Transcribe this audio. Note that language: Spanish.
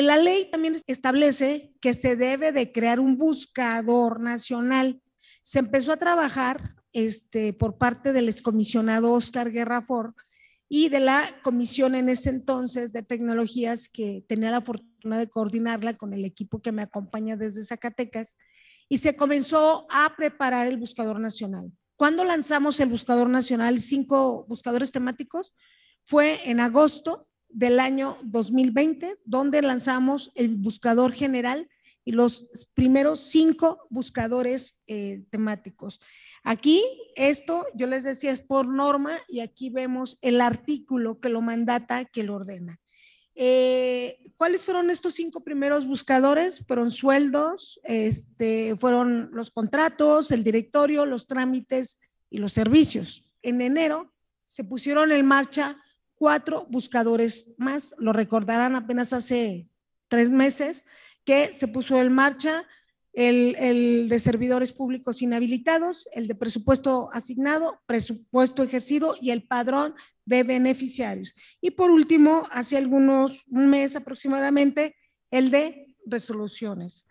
la ley también establece que se debe de crear un buscador nacional. Se empezó a trabajar este, por parte del excomisionado Oscar Guerrafor y de la comisión en ese entonces de tecnologías que tenía la fortuna de coordinarla con el equipo que me acompaña desde Zacatecas y se comenzó a preparar el buscador nacional. Cuando lanzamos el buscador nacional? Cinco buscadores temáticos. Fue en agosto del año 2020, donde lanzamos el buscador general y los primeros cinco buscadores eh, temáticos. Aquí, esto, yo les decía, es por norma y aquí vemos el artículo que lo mandata, que lo ordena. Eh, ¿Cuáles fueron estos cinco primeros buscadores? Fueron sueldos, este, fueron los contratos, el directorio, los trámites y los servicios. En enero se pusieron en marcha cuatro buscadores más. Lo recordarán apenas hace tres meses que se puso en marcha el, el, de servidores públicos inhabilitados, el de presupuesto asignado, presupuesto ejercido y el padrón de beneficiarios. Y por último, hace algunos, un mes aproximadamente, el de resoluciones.